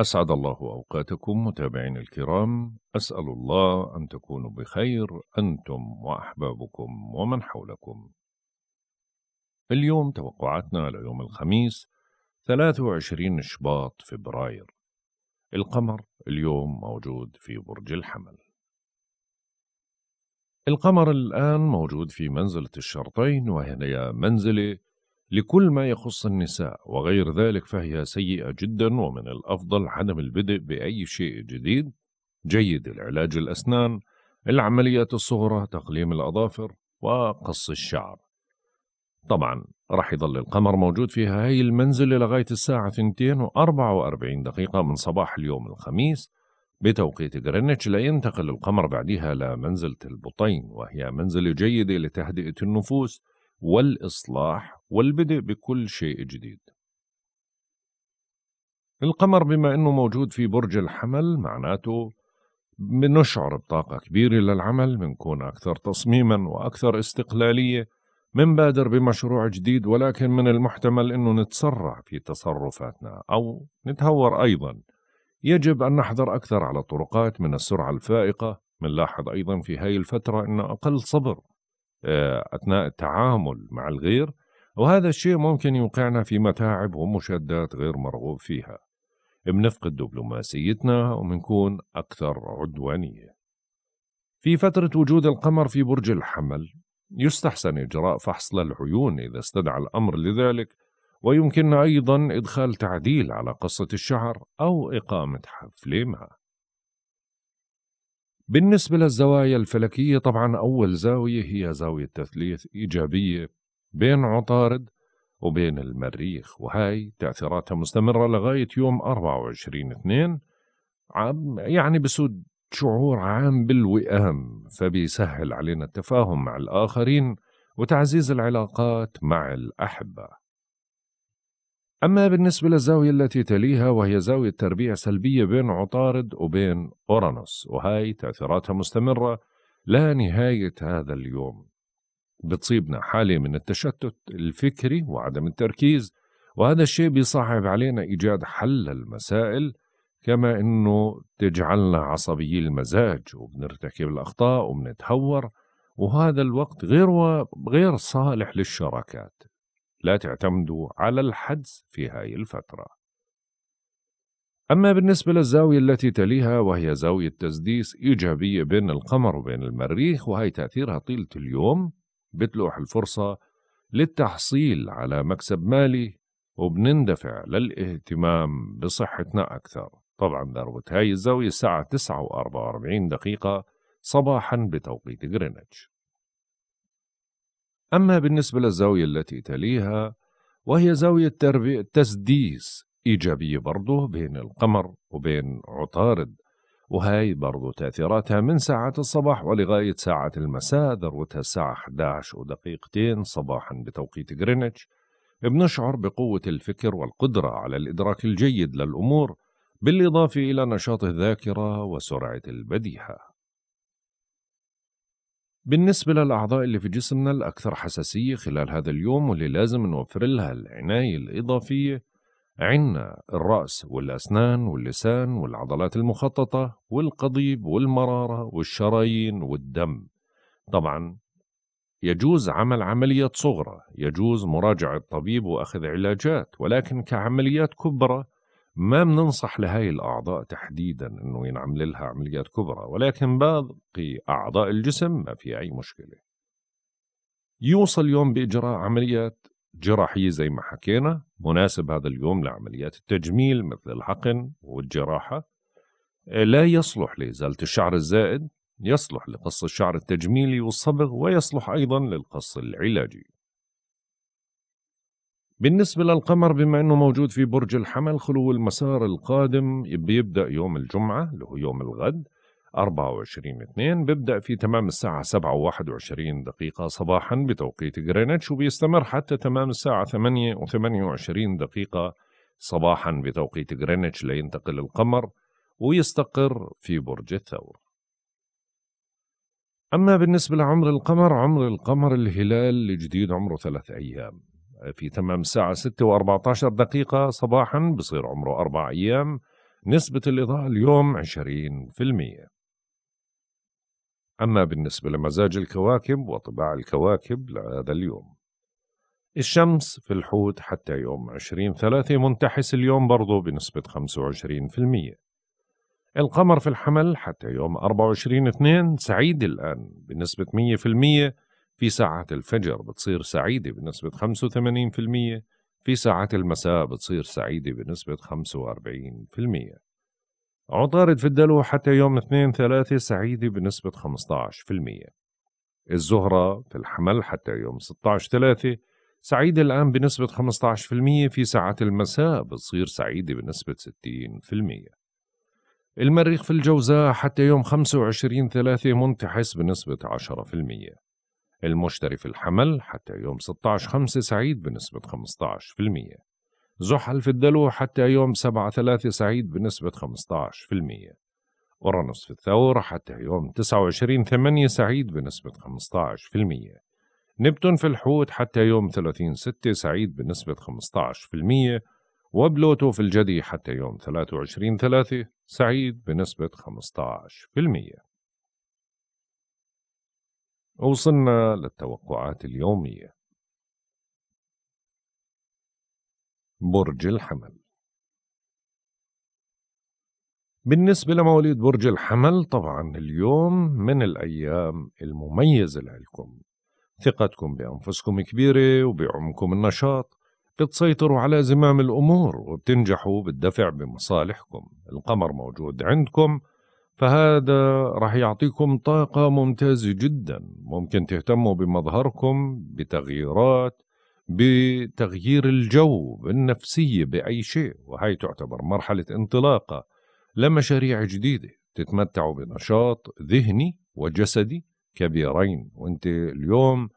أسعد الله أوقاتكم متابعين الكرام أسأل الله أن تكونوا بخير أنتم وأحبابكم ومن حولكم اليوم توقعاتنا ليوم الخميس 23 شباط فبراير القمر اليوم موجود في برج الحمل القمر الآن موجود في منزلة الشرطين وهي منزلة لكل ما يخص النساء وغير ذلك فهي سيئة جدا ومن الأفضل عدم البدء بأي شيء جديد جيد العلاج الأسنان العمليات الصغرى تقليم الأظافر وقص الشعر طبعا رح يظل القمر موجود في هاي المنزلة لغاية الساعة 2.44 و 44 دقيقة من صباح اليوم الخميس بتوقيت لا لينتقل القمر بعدها لمنزلة البطين وهي منزلة جيدة لتهدئة النفوس والإصلاح والبدء بكل شيء جديد القمر بما أنه موجود في برج الحمل معناته بنشعر بطاقة كبيرة للعمل بنكون أكثر تصميما وأكثر استقلالية منبادر بمشروع جديد ولكن من المحتمل أنه نتسرع في تصرفاتنا أو نتهور أيضا يجب أن نحذر أكثر على الطرقات من السرعة الفائقة منلاحظ أيضا في هاي الفترة أن أقل صبر آه، اثناء التعامل مع الغير وهذا الشيء ممكن يوقعنا في متاعب ومشادات غير مرغوب فيها بنفقد دبلوماسيتنا وبنكون أكثر عدوانية في فترة وجود القمر في برج الحمل يستحسن إجراء فحص للعيون إذا استدعى الأمر لذلك ويمكننا أيضا إدخال تعديل على قصة الشعر أو إقامة حفلة معه بالنسبة للزوايا الفلكية طبعا أول زاوية هي زاوية تثليث إيجابية بين عطارد وبين المريخ وهاي تأثيراتها مستمرة لغاية يوم 24 2 يعني بسود شعور عام بالوئام فبيسهل علينا التفاهم مع الآخرين وتعزيز العلاقات مع الأحبة أما بالنسبة للزاوية التي تليها وهي زاوية تربيع سلبية بين عطارد وبين أورانوس وهاي تأثيراتها مستمرة لا نهاية هذا اليوم بتصيبنا حالة من التشتت الفكري وعدم التركيز وهذا الشيء بيصعب علينا إيجاد حل المسائل كما أنه تجعلنا عصبي المزاج وبنرتكب الأخطاء وبنتهور وهذا الوقت غير غير صالح للشراكات لا تعتمدوا على الحدس في هاي الفترة أما بالنسبة للزاوية التي تليها وهي زاوية تسديس إيجابية بين القمر وبين المريخ وهي تأثيرها طيلة اليوم بتلوح الفرصة للتحصيل على مكسب مالي وبنندفع للاهتمام بصحتنا أكثر طبعا ذروة هاي الزاوية الساعة 9 و 44 دقيقة صباحا بتوقيت غرينتش أما بالنسبة للزاوية التي تليها وهي زاوية تسديس إيجابية برضه بين القمر وبين عطارد وهي برضه تأثيراتها من ساعة الصباح ولغاية ساعة المساء ذروتها الساعة 11 ودقيقتين صباحا بتوقيت غرينتش بنشعر بقوة الفكر والقدرة على الإدراك الجيد للأمور بالإضافة إلى نشاط الذاكرة وسرعة البديهة بالنسبة للأعضاء اللي في جسمنا الأكثر حساسية خلال هذا اليوم واللي لازم نوفر لها العناية الإضافية عنا الرأس والأسنان واللسان والعضلات المخططة والقضيب والمرارة والشرايين والدم طبعا يجوز عمل عملية صغرى يجوز مراجعة طبيب وأخذ علاجات ولكن كعمليات كبرى ما بننصح لهي الأعضاء تحديدا أنه ينعمل لها عمليات كبرى ولكن باقي أعضاء الجسم ما في أي مشكلة يوصل اليوم بإجراء عمليات جراحية زي ما حكينا مناسب هذا اليوم لعمليات التجميل مثل الحقن والجراحة لا يصلح لإزالة الشعر الزائد يصلح لقص الشعر التجميلي والصبغ ويصلح أيضا للقص العلاجي بالنسبة للقمر بما أنه موجود في برج الحمل خلو المسار القادم بيبدأ يوم الجمعة اللي هو يوم الغد 24 2 بيبدأ في تمام الساعة 7 و21 دقيقة صباحا بتوقيت غرينتش وبيستمر حتى تمام الساعة 8 و28 دقيقة صباحا بتوقيت غرينتش لينتقل القمر ويستقر في برج الثور أما بالنسبة لعمر القمر عمر القمر الهلال الجديد عمره ثلاث أيام في تمام الساعة 6 و14 دقيقة صباحا بصير عمره أربع أيام نسبة الإضاءة اليوم 20% أما بالنسبة لمزاج الكواكب وطباع الكواكب لهذا اليوم الشمس في الحوت حتى يوم 20 ثلاثة منتحس اليوم برضه بنسبة 25% القمر في الحمل حتى يوم 24 2 سعيد الآن بنسبة 100% في ساعات الفجر بتصير سعيدة بنسبة 85% في ساعات المساء بتصير سعيدة بنسبة 45% عطارد في الدلو حتى يوم 2 3 سعيدة بنسبة 15% الزهرة في الحمل حتى يوم 16 3 سعيدة الآن بنسبة 15% في ساعات المساء بتصير سعيدة بنسبة 60% المريخ في الجوزاء حتى يوم 25 3 منتحس بنسبة المية. المشتري في الحمل حتى يوم 16 5 سعيد بنسبة 15% زحل في الدلو حتى يوم 7 3 سعيد بنسبة 15% أورانوس في الثور حتى يوم 29 8 سعيد بنسبة 15% نبتون في الحوت حتى يوم 30 6 سعيد بنسبة 15% وبلوتو في الجدي حتى يوم 23 3 سعيد بنسبة 15% وصلنا للتوقعات اليومية برج الحمل بالنسبة لمواليد برج الحمل طبعا اليوم من الأيام المميزة لكم ثقتكم بأنفسكم كبيرة وبعمكم النشاط بتسيطروا على زمام الأمور وبتنجحوا بالدفع بمصالحكم القمر موجود عندكم فهذا راح يعطيكم طاقة ممتازة جدا ممكن تهتموا بمظهركم بتغييرات بتغيير الجو بالنفسية بأي شيء وهي تعتبر مرحلة انطلاقة لمشاريع جديدة تتمتعوا بنشاط ذهني وجسدي كبيرين وانت اليوم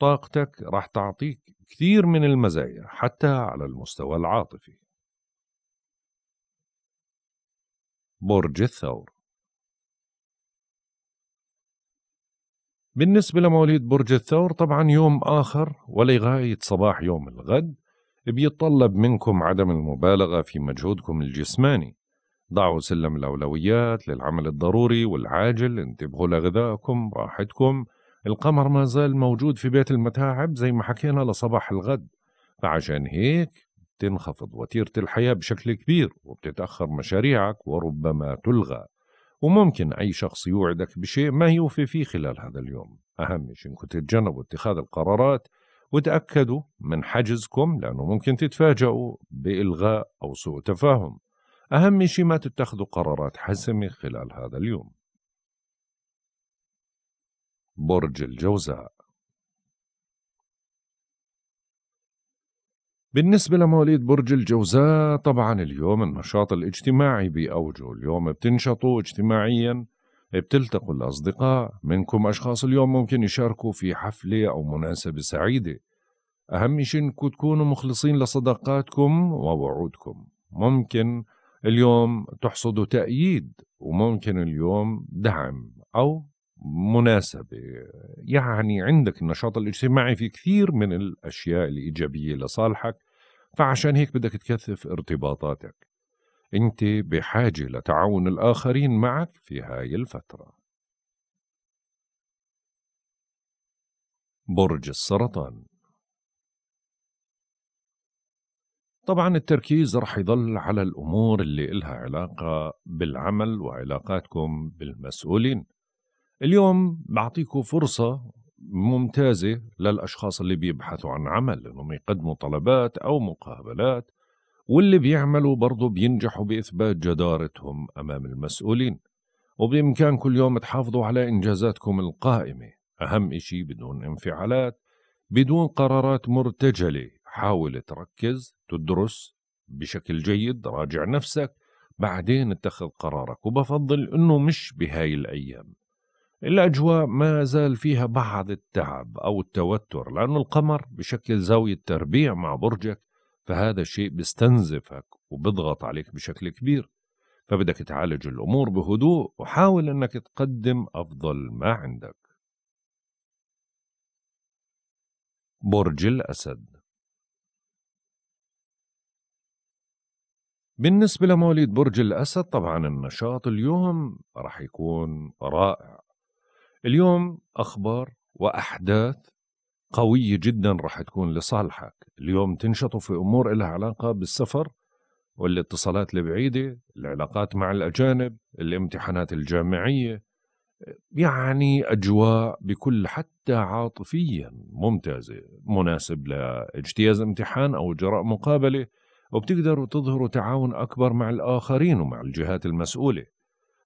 طاقتك راح تعطيك كثير من المزايا حتى على المستوى العاطفي برج الثور بالنسبة لمواليد برج الثور طبعا يوم آخر ولغاية صباح يوم الغد بيتطلب منكم عدم المبالغة في مجهودكم الجسماني ضعوا سلم الأولويات للعمل الضروري والعاجل انتبهوا لغذائكم راحتكم القمر ما زال موجود في بيت المتاعب زي ما حكينا لصباح الغد فعشان هيك تنخفض وتيرة الحياة بشكل كبير وبتتأخر مشاريعك وربما تلغى وممكن أي شخص يوعدك بشيء ما يوفي فيه خلال هذا اليوم أهم شيء أنكم تتجنبوا اتخاذ القرارات وتأكدوا من حجزكم لأنه ممكن تتفاجئوا بإلغاء أو سوء تفاهم أهم شيء ما تتخذوا قرارات حاسمة خلال هذا اليوم برج الجوزاء بالنسبة لمواليد برج الجوزاء طبعا اليوم النشاط الاجتماعي بأوجه اليوم بتنشطوا اجتماعيا بتلتقوا الأصدقاء منكم أشخاص اليوم ممكن يشاركوا في حفلة أو مناسبة سعيدة أهم شيء إنكم تكونوا مخلصين لصداقاتكم ووعودكم ممكن اليوم تحصدوا تأييد وممكن اليوم دعم أو مناسبة يعني عندك النشاط الاجتماعي في كثير من الأشياء الإيجابية لصالحك فعشان هيك بدك تكثف ارتباطاتك أنت بحاجة لتعاون الآخرين معك في هاي الفترة برج السرطان طبعا التركيز رح يضل على الأمور اللي إلها علاقة بالعمل وعلاقاتكم بالمسؤولين اليوم بعطيكم فرصة ممتازة للأشخاص اللي بيبحثوا عن عمل إنهم يقدموا طلبات أو مقابلات واللي بيعملوا برضه بينجحوا بإثبات جدارتهم أمام المسؤولين وبإمكانكم اليوم تحافظوا على إنجازاتكم القائمة أهم إشي بدون انفعالات بدون قرارات مرتجلة حاول تركز تدرس بشكل جيد راجع نفسك بعدين اتخذ قرارك وبفضل أنه مش بهاي الأيام الأجواء ما زال فيها بعض التعب أو التوتر لأن القمر بشكل زاوية تربيع مع برجك فهذا الشيء بيستنزفك وبيضغط عليك بشكل كبير فبدك تعالج الأمور بهدوء وحاول أنك تقدم أفضل ما عندك برج الأسد بالنسبة لمواليد برج الأسد طبعا النشاط اليوم راح يكون رائع اليوم أخبار وأحداث قوية جدا رح تكون لصالحك اليوم تنشطوا في أمور لها علاقة بالسفر والاتصالات البعيدة العلاقات مع الأجانب الامتحانات الجامعية يعني أجواء بكل حتى عاطفيا ممتازة مناسب لاجتياز امتحان أو إجراء مقابلة وبتقدروا تظهروا تعاون أكبر مع الآخرين ومع الجهات المسؤولة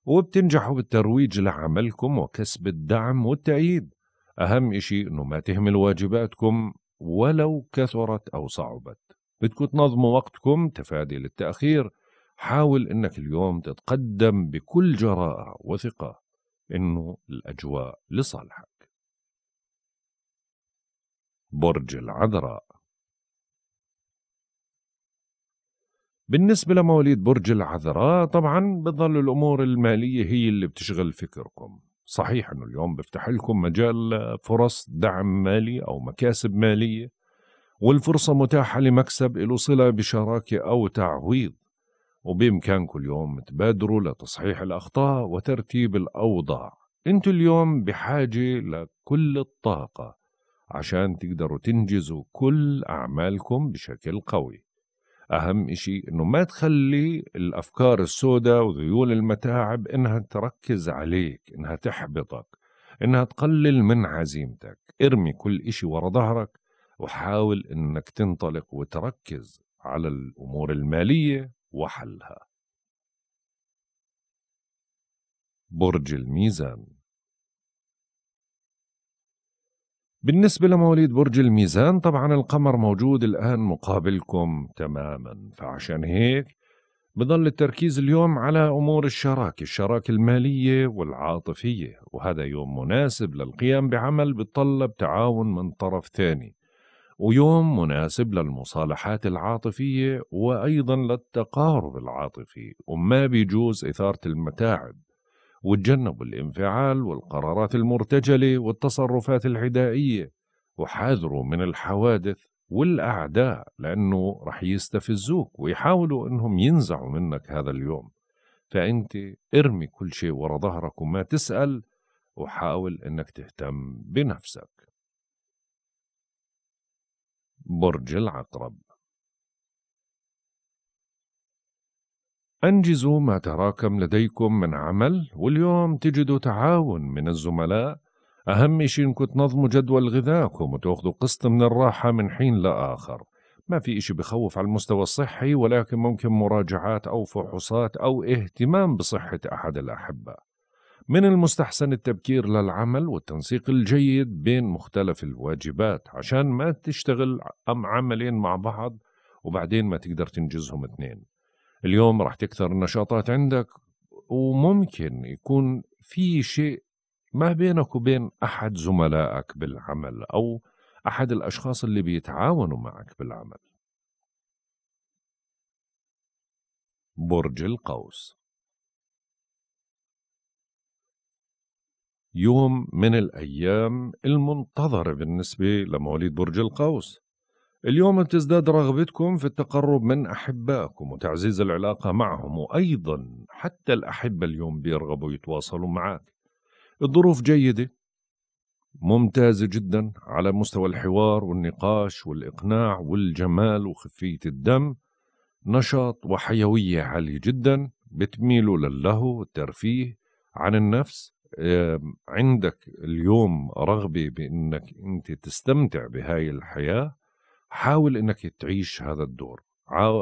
وبتنجحوا بالترويج لعملكم وكسب الدعم والتأييد أهم إشي إنه ما تهمل واجباتكم ولو كثرت أو صعبت بدكم تنظموا وقتكم تفادي للتأخير حاول إنك اليوم تتقدم بكل جراءة وثقة إنه الأجواء لصالحك برج العذراء بالنسبة لمواليد برج العذراء طبعا بتظل الأمور المالية هي اللي بتشغل فكركم صحيح أنه اليوم بفتح لكم مجال فرص دعم مالي أو مكاسب مالية والفرصة متاحة لمكسب له صلة بشراكة أو تعويض وبإمكانكم اليوم تبادروا لتصحيح الأخطاء وترتيب الأوضاع أنتوا اليوم بحاجة لكل الطاقة عشان تقدروا تنجزوا كل أعمالكم بشكل قوي أهم شيء أنه ما تخلي الأفكار السوداء وذيول المتاعب أنها تركز عليك أنها تحبطك أنها تقلل من عزيمتك ارمي كل إشي ورا ظهرك وحاول أنك تنطلق وتركز على الأمور المالية وحلها برج الميزان بالنسبة لمواليد برج الميزان طبعا القمر موجود الآن مقابلكم تماما فعشان هيك بضل التركيز اليوم على أمور الشراكة الشراكة المالية والعاطفية وهذا يوم مناسب للقيام بعمل بتطلب تعاون من طرف ثاني ويوم مناسب للمصالحات العاطفية وأيضا للتقارب العاطفي وما بيجوز إثارة المتاعب وتجنبوا الانفعال والقرارات المرتجلة والتصرفات العدائية وحاذروا من الحوادث والأعداء لأنه رح يستفزوك ويحاولوا أنهم ينزعوا منك هذا اليوم فأنت ارمي كل شيء ورا ظهرك وما تسأل وحاول أنك تهتم بنفسك برج العقرب أنجزوا ما تراكم لديكم من عمل واليوم تجدوا تعاون من الزملاء أهم شيء إنكم تنظموا جدول غذاكم وتاخذوا قسط من الراحة من حين لآخر ما في إشي بخوف على المستوى الصحي ولكن ممكن مراجعات أو فحوصات أو اهتمام بصحة أحد الأحبة من المستحسن التبكير للعمل والتنسيق الجيد بين مختلف الواجبات عشان ما تشتغل أم عملين مع بعض وبعدين ما تقدر تنجزهم اثنين اليوم راح تكثر النشاطات عندك وممكن يكون في شيء ما بينك وبين احد زملائك بالعمل او احد الاشخاص اللي بيتعاونوا معك بالعمل برج القوس يوم من الايام المنتظره بالنسبه لمواليد برج القوس اليوم تزداد رغبتكم في التقرب من أحبائكم وتعزيز العلاقة معهم وأيضا حتى الأحبة اليوم بيرغبوا يتواصلوا معك الظروف جيدة ممتازة جدا على مستوى الحوار والنقاش والإقناع والجمال وخفية الدم نشاط وحيوية عالية جدا بتميلوا للهو والترفيه عن النفس عندك اليوم رغبة بأنك أنت تستمتع بهاي الحياة حاول انك تعيش هذا الدور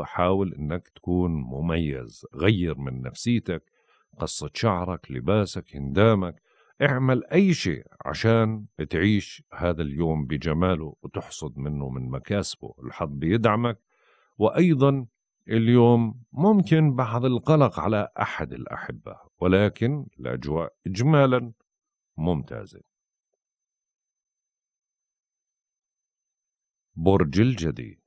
حاول انك تكون مميز غير من نفسيتك قصة شعرك لباسك هندامك اعمل اي شيء عشان تعيش هذا اليوم بجماله وتحصد منه من مكاسبه الحظ بيدعمك وايضا اليوم ممكن بعض القلق على احد الاحبه ولكن الاجواء اجمالا ممتازه برج الجدي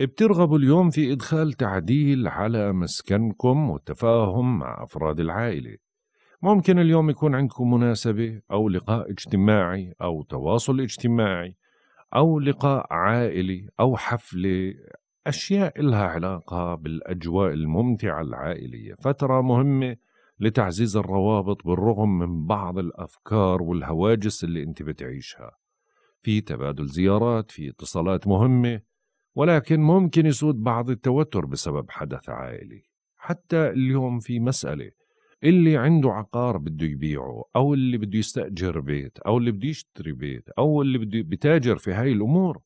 بترغبوا اليوم في إدخال تعديل على مسكنكم والتفاهم مع أفراد العائلة ممكن اليوم يكون عندكم مناسبة أو لقاء اجتماعي أو تواصل اجتماعي أو لقاء عائلي أو حفلة أشياء لها علاقة بالأجواء الممتعة العائلية فترة مهمة لتعزيز الروابط بالرغم من بعض الأفكار والهواجس اللي أنت بتعيشها في تبادل زيارات في اتصالات مهمة ولكن ممكن يسود بعض التوتر بسبب حدث عائلي حتى اليوم في مسألة اللي عنده عقار بده يبيعه أو اللي بده يستأجر بيت أو اللي بده يشتري بيت أو اللي بده بتاجر في هاي الأمور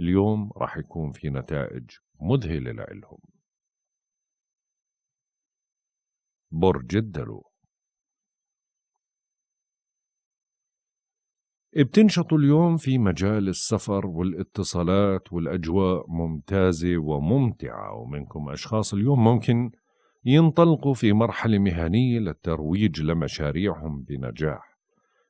اليوم راح يكون في نتائج مذهلة لإلهم برج الدلو بتنشطوا اليوم في مجال السفر والاتصالات والأجواء ممتازة وممتعة ومنكم أشخاص اليوم ممكن ينطلقوا في مرحلة مهنية للترويج لمشاريعهم بنجاح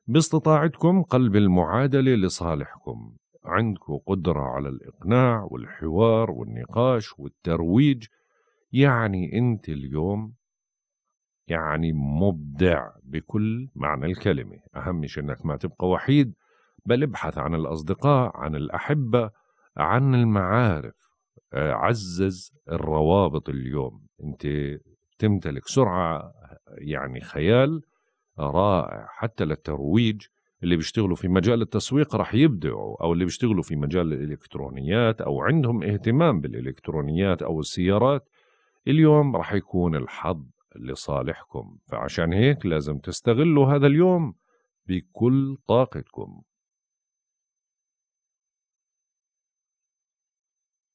باستطاعتكم قلب المعادلة لصالحكم عندكم قدرة على الإقناع والحوار والنقاش والترويج يعني أنت اليوم يعني مبدع بكل معنى الكلمة أهم شيء أنك ما تبقى وحيد بل ابحث عن الأصدقاء عن الأحبة عن المعارف آه، عزز الروابط اليوم أنت تمتلك سرعة يعني خيال رائع حتى للترويج اللي بيشتغلوا في مجال التسويق رح يبدعوا أو اللي بيشتغلوا في مجال الإلكترونيات أو عندهم اهتمام بالإلكترونيات أو السيارات اليوم رح يكون الحظ لصالحكم فعشان هيك لازم تستغلوا هذا اليوم بكل طاقتكم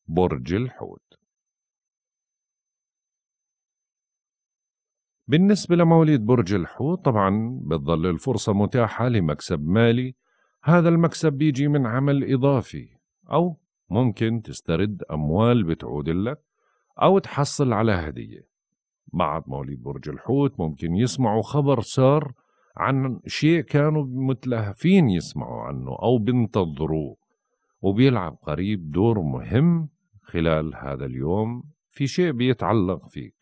برج الحوت بالنسبة لمواليد برج الحوت طبعا بتظل الفرصة متاحة لمكسب مالي هذا المكسب بيجي من عمل إضافي أو ممكن تسترد أموال بتعود لك أو تحصل على هدية بعد مواليد برج الحوت ممكن يسمعوا خبر صار عن شيء كانوا متلهفين يسمعوا عنه أو بينتظروه وبيلعب قريب دور مهم خلال هذا اليوم في شيء بيتعلق فيك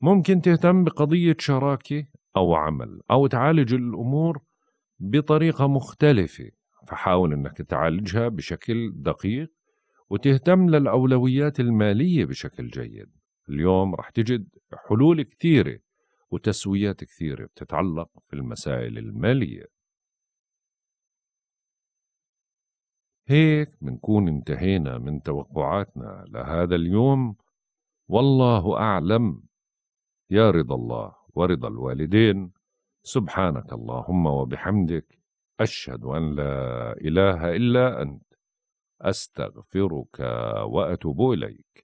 ممكن تهتم بقضية شراكة أو عمل أو تعالج الأمور بطريقة مختلفة فحاول أنك تعالجها بشكل دقيق وتهتم للأولويات المالية بشكل جيد اليوم راح تجد حلول كثيرة وتسويات كثيرة بتتعلق في المسائل المالية هيك بنكون انتهينا من توقعاتنا لهذا اليوم والله أعلم يا رضا الله ورضا الوالدين سبحانك اللهم وبحمدك أشهد أن لا إله إلا أنت أستغفرك وأتوب إليك